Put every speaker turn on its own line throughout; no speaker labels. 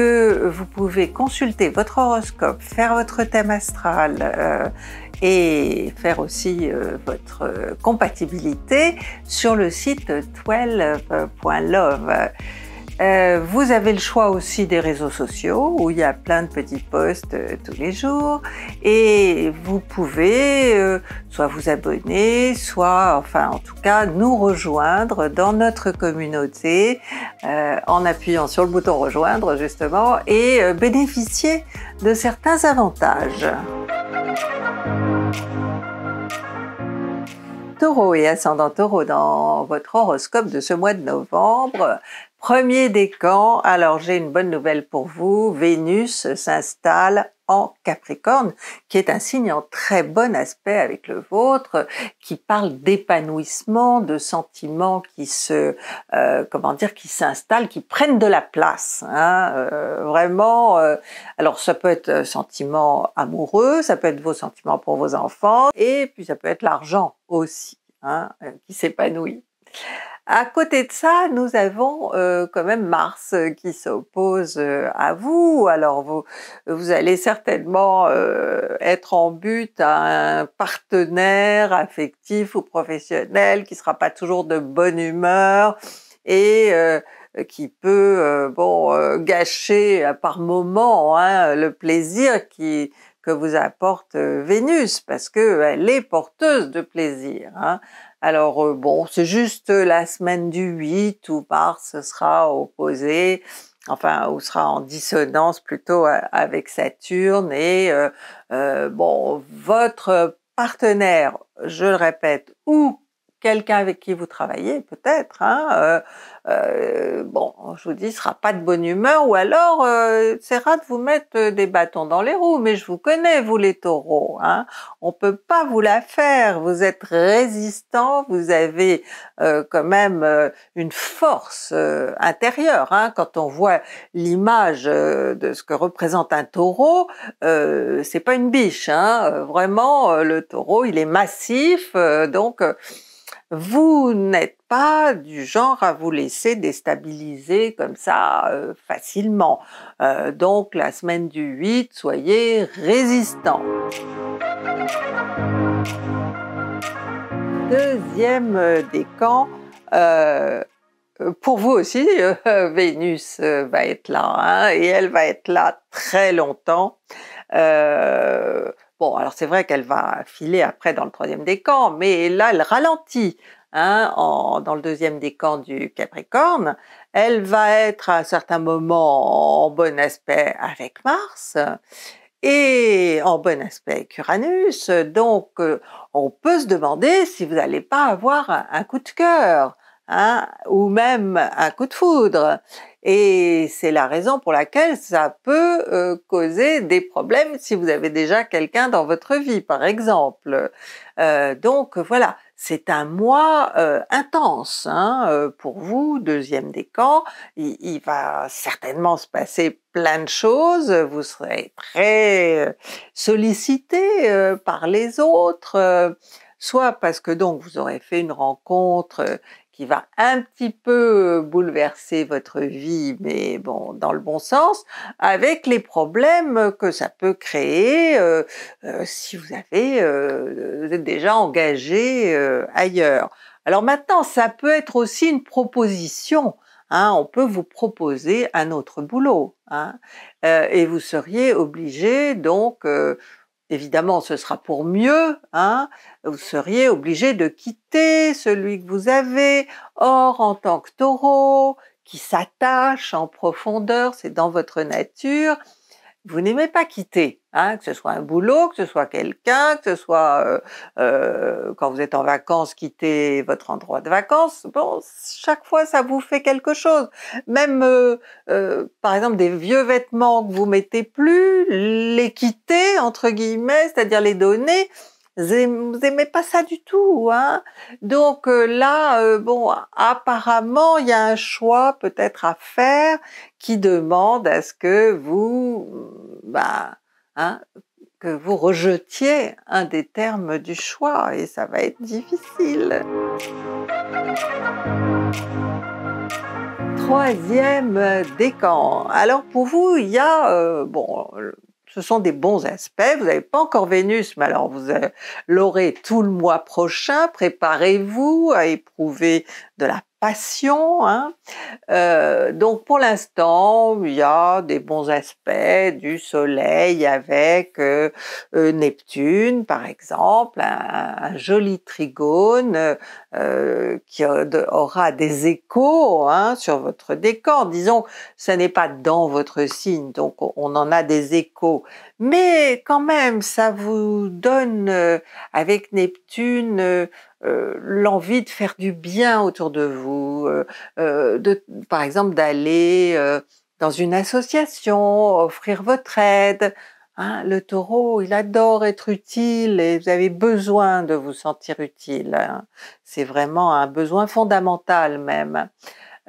vous pouvez consulter votre horoscope, faire votre thème astral euh, et faire aussi euh, votre compatibilité sur le site 12.love. Euh, vous avez le choix aussi des réseaux sociaux où il y a plein de petits posts euh, tous les jours et vous pouvez euh, soit vous abonner, soit enfin en tout cas nous rejoindre dans notre communauté en appuyant sur le bouton rejoindre justement et bénéficier de certains avantages. Taureau et ascendant Taureau dans votre horoscope de ce mois de novembre, Premier décan, alors j'ai une bonne nouvelle pour vous, Vénus s'installe en Capricorne, qui est un signe en très bon aspect avec le vôtre, qui parle d'épanouissement, de sentiments qui se, euh, comment dire, qui s'installent, qui prennent de la place. Hein. Euh, vraiment, euh, alors ça peut être sentiment amoureux, ça peut être vos sentiments pour vos enfants, et puis ça peut être l'argent aussi, hein, qui s'épanouit. À côté de ça, nous avons euh, quand même Mars euh, qui s'oppose euh, à vous. Alors vous, allez certainement être en but à un partenaire affectif ou professionnel qui sera pas toujours de bonne humeur et qui peut bon gâcher par moment hein, le plaisir que vous apporte Vénus parce qu'elle est porteuse de plaisir. Hein. Alors euh, bon, c'est juste euh, la semaine du 8 où Mars sera opposé, enfin, où sera en dissonance plutôt euh, avec Saturne et bon, votre partenaire, je le répète, ou quelqu'un avec qui vous travaillez, peut-être, hein, euh, euh, bon, je vous dis, sera pas de bonne humeur, ou alors euh, c'est rare de vous mettre euh, des bâtons dans les roues, mais je vous connais, vous les taureaux, hein, on peut pas vous la faire, vous êtes résistants, vous avez quand même une force intérieure, hein. quand on voit l'image de ce que représente un taureau, c'est pas une biche, hein. vraiment, le taureau, il est massif, donc vous n'êtes pas du genre à vous laisser déstabiliser comme ça euh, facilement. Euh, donc la semaine du 8, soyez résistant. Deuxième euh, décan, pour vous aussi, Vénus va être là, hein, et elle va être là très longtemps. Alors c'est vrai qu'elle va filer après dans le troisième décan, mais là elle ralentit. Hein, dans le deuxième décan du Capricorne, elle va être à un certain moment en bon aspect avec Mars et en bon aspect avec Uranus. Donc, euh, on peut se demander si vous n'allez pas avoir un, coup de cœur Hein, ou même un coup de foudre. Et c'est la raison pour laquelle ça peut euh, causer des problèmes si vous avez déjà quelqu'un dans votre vie, par exemple. Euh, donc voilà, c'est un mois euh, intense hein, pour vous, deuxième décan. Il, il va certainement se passer plein de choses, vous serez très sollicité par les autres soit parce que donc vous aurez fait une rencontre qui va un petit peu euh, bouleverser votre vie, mais bon, dans le bon sens, avec les problèmes que ça peut créer euh, euh, si vous avez, vous êtes déjà engagé ailleurs. Alors maintenant, ça peut être aussi une proposition. Hein. on peut vous proposer un autre boulot hein. et vous seriez obligé donc évidemment, ce sera pour mieux, hein. vous seriez obligé de quitter celui que vous avez. Or, en tant que taureau, qui s'attache en profondeur, c'est dans votre nature, vous n'aimez pas quitter, hein, que ce soit un boulot, que ce soit quelqu'un, que ce soit euh, euh, quand vous êtes en vacances, quitter votre endroit de vacances. Bon, chaque fois, ça vous fait quelque chose. Même, euh, par exemple, des vieux vêtements que vous mettez plus, les quitter entre guillemets, c'est-à-dire les donner. Vous aimez pas ça du tout, hein Donc euh, là, euh, bon, apparemment, il y a un choix peut-être à faire qui demande à ce que vous, mm, bah, hein, que vous rejetiez un des termes du choix et ça va être difficile. Troisième décan. Alors pour vous, il y a, euh, bon, ce sont des bons aspects. Vous n'avez pas encore Vénus, mais alors vous euh, l'aurez tout le mois prochain. Préparez-vous à éprouver de la passion. Hein. Euh, donc pour l'instant, il y a des bons aspects du Soleil avec euh, euh, Neptune, par exemple, un, joli trigone qui aura des échos hein, sur votre décor. Disons, ça n'est pas dans votre signe, donc on en a des échos. Mais quand même, ça vous donne avec Neptune euh, l'envie de faire du bien autour de vous, euh, euh, de, par exemple d'aller dans une association, offrir votre aide. Hein, le taureau, il adore être utile et vous avez besoin de vous sentir utile. Hein. C'est vraiment un besoin fondamental même.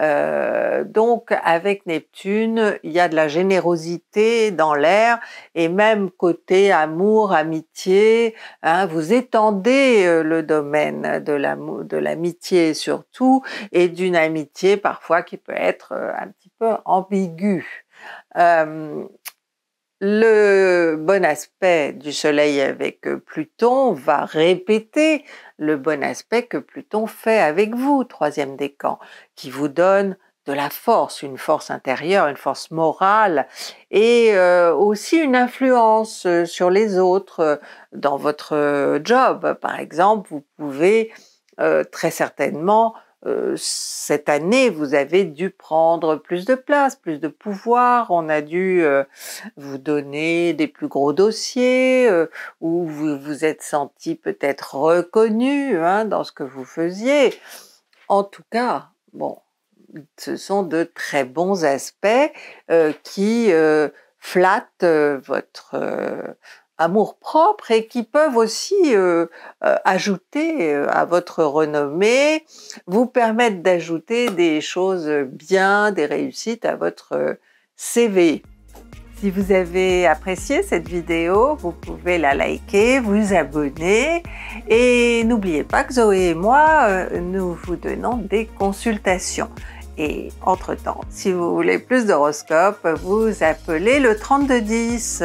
Euh, donc avec Neptune, il y a de la générosité dans l'air et même côté amour, amitié, hein, vous étendez euh, le domaine de l'amitié surtout et d'une amitié parfois qui peut être euh, un petit peu ambiguë. Le bon aspect du Soleil avec euh, Pluton va répéter le bon aspect que Pluton fait avec vous, troisième décan, qui vous donne de la force, une force intérieure, une force morale et euh, aussi une influence euh, sur les autres dans votre job. Par exemple, vous pouvez très certainement euh, cette année, vous avez dû prendre plus de place, plus de pouvoir, on a dû euh, vous donner des plus gros dossiers, euh, où ou vous vous êtes senti peut-être reconnu hein, dans ce que vous faisiez. En tout cas, bon, ce sont de très bons aspects qui flattent votre amour-propre et qui peuvent aussi euh, euh, ajouter euh, à votre renommée, vous permettre d'ajouter des choses bien, des réussites à votre CV. Si vous avez apprécié cette vidéo, vous pouvez la liker, vous abonner et n'oubliez pas que Zoé et moi, nous vous donnons des consultations. Et entre-temps, si vous voulez plus d'horoscopes, vous appelez le 3210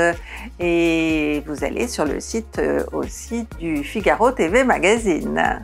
et vous allez sur le site euh, aussi du Figaro TV Magazine.